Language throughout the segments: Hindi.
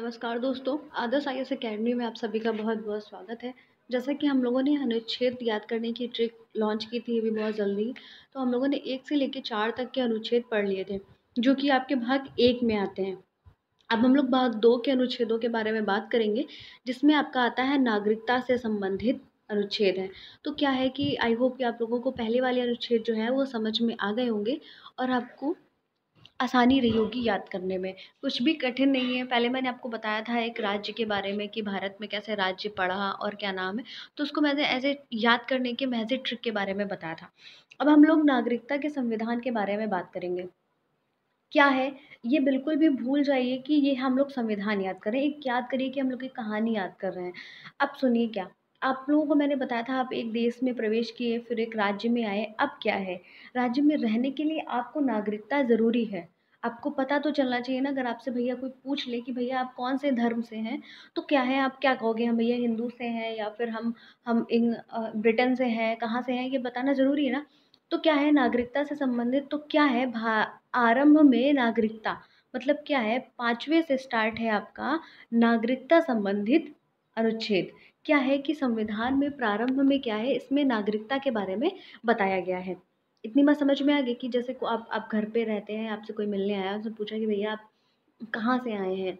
नमस्कार दोस्तों आदर्श आई एस अकेडमी में आप सभी का बहुत बहुत स्वागत है जैसा कि हम लोगों ने अनुच्छेद याद करने की ट्रिक लॉन्च की थी अभी बहुत जल्दी तो हम लोगों ने एक से लेकर चार तक के अनुच्छेद पढ़ लिए थे जो कि आपके भाग एक में आते हैं अब हम लोग भाग दो के अनुच्छेदों के बारे में बात करेंगे जिसमें आपका आता है नागरिकता से संबंधित अनुच्छेद है तो क्या है कि आई होप कि आप लोगों को पहले वाले अनुच्छेद जो है वो समझ में आ गए होंगे और आपको आसानी रही होगी याद करने में कुछ भी कठिन नहीं है पहले मैंने आपको बताया था एक राज्य के बारे में कि भारत में कैसे राज्य पढ़ा और क्या नाम है तो उसको मैंने ऐसे याद करने के महज ट्रिक के बारे में बताया था अब हम लोग नागरिकता के संविधान के बारे में बात करेंगे क्या है ये बिल्कुल भी भूल जाइए कि ये हम लोग संविधान याद करें एक याद करिए कि हम लोग की कहानी याद कर रहे हैं अब सुनिए क्या आप लोगों को मैंने बताया था आप एक देश में प्रवेश किए फिर एक राज्य में आए अब क्या है राज्य में रहने के लिए आपको नागरिकता ज़रूरी है आपको पता तो चलना चाहिए ना अगर आपसे भैया कोई पूछ ले कि भैया आप कौन से धर्म से हैं तो क्या है आप क्या कहोगे हम भैया हिंदू से हैं या फिर हम हम इन ब्रिटेन से हैं कहाँ से हैं ये बताना ज़रूरी है ना तो क्या है नागरिकता से संबंधित तो क्या है भा आरंभ में नागरिकता मतलब क्या है पाँचवें से स्टार्ट है आपका नागरिकता संबंधित अनुच्छेद क्या है कि संविधान में प्रारंभ में क्या है इसमें नागरिकता के बारे में बताया गया है इतनी बात समझ में आ गई कि जैसे को आप आप घर पे रहते हैं आपसे कोई मिलने आया उसने पूछा कि भैया आप कहाँ से आए हैं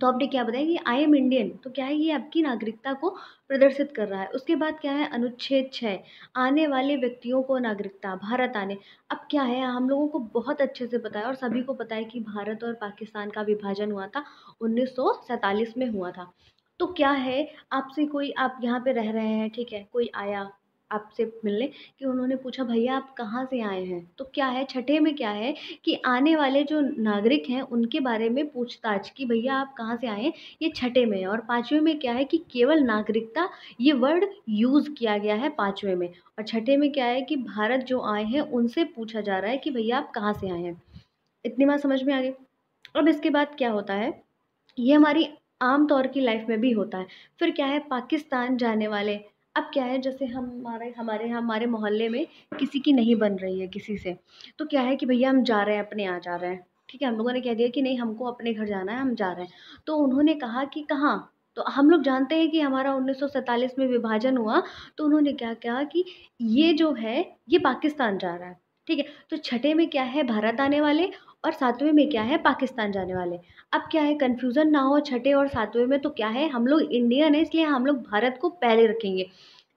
तो आपने क्या बताया कि आई एम इंडियन तो क्या है ये आपकी नागरिकता को प्रदर्शित कर रहा है उसके बाद क्या है अनुच्छेद छः आने वाले व्यक्तियों को नागरिकता भारत आने अब क्या है हम लोगों को बहुत अच्छे से पता है और सभी को पता है कि भारत और पाकिस्तान का विभाजन हुआ था उन्नीस में हुआ था तो क्या है आपसे कोई आप यहाँ पे रह रहे हैं ठीक है कोई आया आपसे मिलने कि उन्होंने पूछा भैया आप कहाँ से आए हैं तो क्या है छठे में क्या है कि आने वाले जो नागरिक हैं उनके बारे में पूछताछ कि भैया आप कहाँ से आए हैं ये छठे में है और पाँचवें में क्या है कि केवल नागरिकता ये वर्ड यूज़ किया गया है पाँचवें में और छठे में क्या है कि भारत जो आए हैं उनसे पूछा जा रहा है कि भैया आप कहाँ से आए हैं इतनी बात समझ में आ गई अब इसके बाद क्या होता है ये हमारी आम तौर की लाइफ में भी होता है फिर क्या है पाकिस्तान जाने वाले अब क्या है जैसे हमारे हमारे हमारे मोहल्ले में किसी की नहीं बन रही है किसी से तो क्या है कि भैया हम जा रहे हैं अपने यहाँ जा रहे हैं ठीक है हम लोगों ने कह दिया कि नहीं हमको अपने घर जाना है हम जा रहे हैं तो उन्होंने कहा कि कहाँ तो हम लोग जानते हैं कि हमारा उन्नीस में विभाजन हुआ तो उन्होंने क्या कहा कि ये जो है ये पाकिस्तान जा रहा है ठीक है तो छठे में क्या है भारत आने वाले और सातवें में क्या है पाकिस्तान जाने वाले अब क्या है कन्फ्यूज़न ना हो छठे और सातवें में तो क्या है हम लोग इंडियन है इसलिए हम लोग भारत को पहले रखेंगे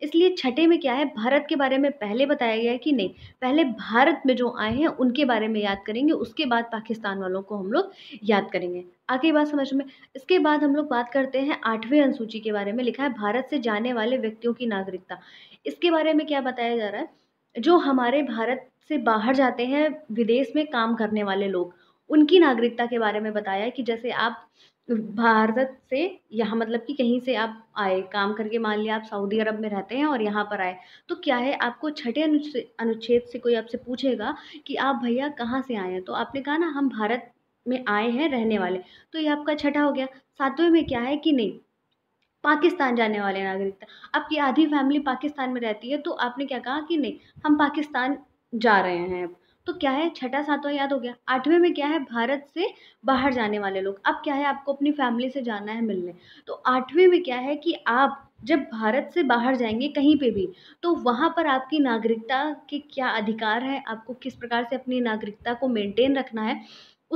इसलिए छठे में क्या है भारत के बारे में पहले बताया गया है कि नहीं पहले भारत में जो आए हैं उनके बारे में याद करेंगे उसके बाद पाकिस्तान वालों को हम लोग याद करेंगे आगे बात समझ में इसके बाद हम लोग बात करते हैं आठवीं अनुसूची के बारे में लिखा है भारत से जाने वाले व्यक्तियों की नागरिकता इसके बारे में क्या बताया जा रहा है जो हमारे भारत से बाहर जाते हैं विदेश में काम करने वाले लोग उनकी नागरिकता के बारे में बताया कि जैसे आप भारत से यहाँ मतलब कि कहीं से आप आए काम करके मान लिया आप सऊदी अरब में रहते हैं और यहाँ पर आए तो क्या है आपको छठे अनुच्छेद से कोई आपसे पूछेगा कि आप भैया कहाँ से आए हैं तो आपने कहा ना हम भारत में आए हैं रहने वाले तो ये आपका छठा हो गया सातवें में क्या है कि नहीं पाकिस्तान जाने वाले नागरिकता आपकी आधी फैमिली पाकिस्तान में रहती है तो आपने क्या कहा कि नहीं हम पाकिस्तान जा रहे हैं अब तो क्या है छठा सातवा याद हो गया आठवें में क्या है भारत से बाहर जाने वाले लोग अब क्या है आपको अपनी फैमिली से जाना है मिलने तो आठवें में क्या है कि आप जब भारत से बाहर जाएंगे कहीं पे भी तो वहाँ पर आपकी नागरिकता के क्या अधिकार हैं आपको किस प्रकार से अपनी नागरिकता को मेंटेन रखना है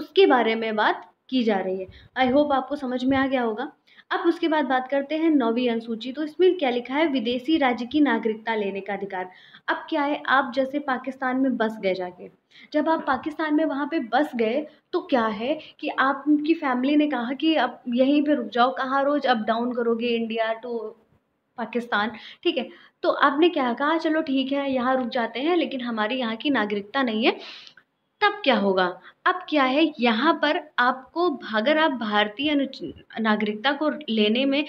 उसके बारे में बात की जा रही है आई होप आपको समझ में आ गया होगा अब उसके बाद बात करते हैं नौवीं अनुसूची तो इसमें क्या लिखा है विदेशी राज्य की नागरिकता लेने का अधिकार अब क्या है आप जैसे पाकिस्तान में बस गए जाके जब आप पाकिस्तान में वहाँ पे बस गए तो क्या है कि आपकी फैमिली ने कहा कि अब यहीं पे रुक जाओ कहाँ रोज़ अप डाउन करोगे इंडिया टू तो पाकिस्तान ठीक है तो आपने क्या कहा चलो ठीक है यहाँ रुक जाते हैं लेकिन हमारी यहाँ की नागरिकता नहीं है तब क्या होगा अब क्या है यहाँ पर आपको अगर आप भारतीय नागरिकता को लेने में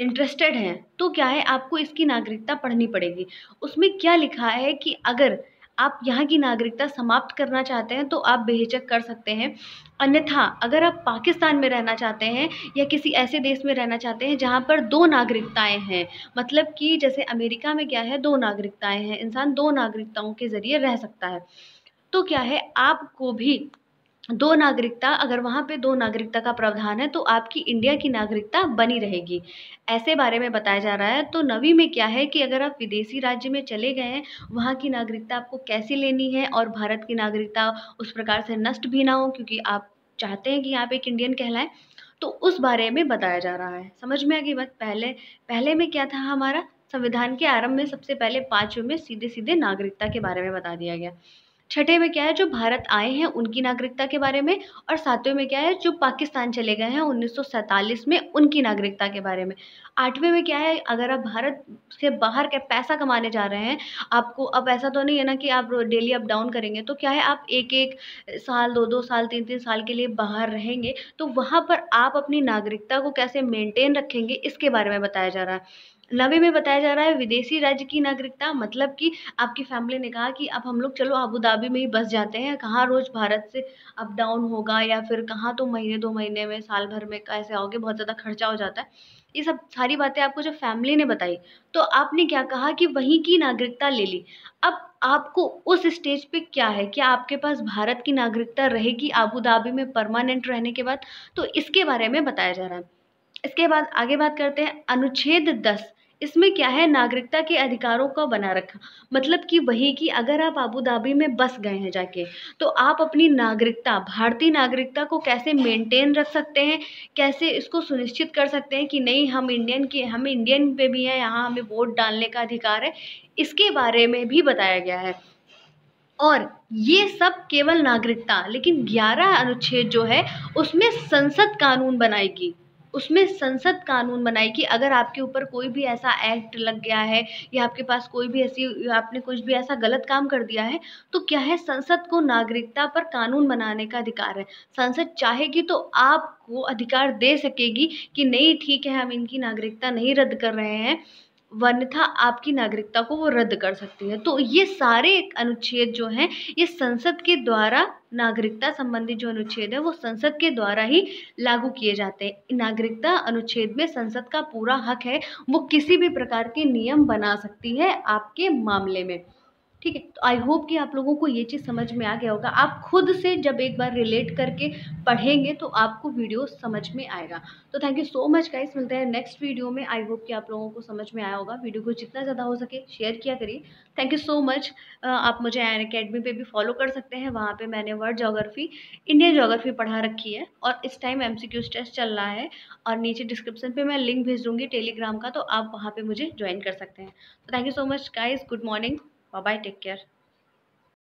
इंटरेस्टेड हैं तो क्या है आपको इसकी नागरिकता पढ़नी पड़ेगी उसमें क्या लिखा है कि अगर आप यहाँ की नागरिकता समाप्त करना चाहते हैं तो आप बेहिचक कर सकते हैं अन्यथा अगर आप पाकिस्तान में रहना चाहते हैं या किसी ऐसे देश में रहना चाहते हैं जहाँ पर दो नागरिकताएं हैं मतलब कि जैसे अमेरिका में क्या है दो नागरिकताएं हैं इंसान दो नागरिकताओं के ज़रिए रह सकता है तो क्या है आपको भी दो नागरिकता अगर वहाँ पे दो नागरिकता का प्रावधान है तो आपकी इंडिया की नागरिकता बनी रहेगी ऐसे बारे में बताया जा रहा है तो नवी में क्या है कि अगर आप विदेशी राज्य में चले गए हैं वहाँ की नागरिकता आपको कैसे लेनी है और भारत की नागरिकता उस प्रकार से नष्ट भी ना हो क्योंकि आप चाहते हैं कि आप एक इंडियन कहलाएं तो उस बारे में बताया जा रहा है समझ में आ गई बात पहले पहले में क्या था हमारा संविधान के आरंभ में सबसे पहले पाँचवें में सीधे सीधे नागरिकता के बारे में बता दिया गया छठे में क्या है जो भारत आए हैं उनकी नागरिकता के बारे में और सातवें में क्या है जो पाकिस्तान चले गए हैं उन्नीस में उनकी नागरिकता के बारे में आठवें में क्या है अगर आप भारत से बाहर के पैसा कमाने जा रहे हैं आपको अब ऐसा तो नहीं है ना कि आप डेली अप डाउन करेंगे तो क्या है आप एक एक साल दो दो साल तीन तीन साल के लिए बाहर रहेंगे तो वहाँ पर आप अपनी नागरिकता को कैसे मेनटेन रखेंगे इसके बारे में बताया जा रहा है नवे में बताया जा रहा है विदेशी राज्य की नागरिकता मतलब कि आपकी फैमिली ने कहा कि अब हम लोग चलो अबू धाबी में ही बस जाते हैं कहाँ रोज़ भारत से अप डाउन होगा या फिर कहाँ तो महीने दो महीने में साल भर में कैसे आओगे बहुत ज़्यादा खर्चा हो जाता है ये सब सारी बातें आपको जब फैमिली ने बताई तो आपने क्या कहा कि वहीं की नागरिकता ले ली अब आपको उस स्टेज पे क्या है क्या आपके पास भारत की नागरिकता रहेगी आबू धाबी में परमानेंट रहने के बाद तो इसके बारे में बताया जा रहा है इसके बाद आगे बात करते हैं अनुच्छेद दस इसमें क्या है नागरिकता के अधिकारों को बना रखा मतलब कि वही कि अगर आप आबू धाबी में बस गए हैं जाके तो आप अपनी नागरिकता भारतीय नागरिकता को कैसे मेंटेन रख सकते हैं कैसे इसको सुनिश्चित कर सकते हैं कि नहीं हम इंडियन के हम इंडियन पे भी हैं यहाँ हमें वोट डालने का अधिकार है इसके बारे में भी बताया गया है और ये सब केवल नागरिकता लेकिन 11 अनुच्छेद जो है उसमें संसद कानून बनाएगी उसमें संसद कानून बनाई कि अगर आपके ऊपर कोई भी ऐसा एक्ट लग गया है या आपके पास कोई भी ऐसी आपने कुछ भी ऐसा गलत काम कर दिया है तो क्या है संसद को नागरिकता पर कानून बनाने का अधिकार है संसद चाहेगी तो आपको अधिकार दे सकेगी कि नहीं ठीक है हम इनकी नागरिकता नहीं रद्द कर रहे हैं था आपकी नागरिकता को वो रद्द कर सकती है तो ये सारे अनुच्छेद जो हैं ये संसद के द्वारा नागरिकता संबंधी जो अनुच्छेद है वो संसद के द्वारा ही लागू किए जाते हैं नागरिकता अनुच्छेद में संसद का पूरा हक है वो किसी भी प्रकार के नियम बना सकती है आपके मामले में ठीक है तो आई होप कि आप लोगों को ये चीज़ समझ में आ गया होगा आप खुद से जब एक बार रिलेट करके पढ़ेंगे तो आपको वीडियो समझ में आएगा तो thank you so much guys मिलते हैं नेक्स्ट वीडियो में आई होप कि आप लोगों को समझ में आया होगा वीडियो को जितना ज़्यादा हो सके शेयर किया करिए थैंक यू सो मच आप मुझे एन अकेडमी पर भी फॉलो कर सकते हैं वहाँ पर मैंने वर्ल्ड जोग्राफी इंडियन जोग्राफी पढ़ा रखी है और इस टाइम एम सी टेस्ट चल रहा है और नीचे डिस्क्रिप्शन पर मैं लिंक भेज दूँगी टेलीग्राम का तो आप वहाँ पर मुझे ज्वाइन कर सकते हैं तो thank you so much guys good morning bye take care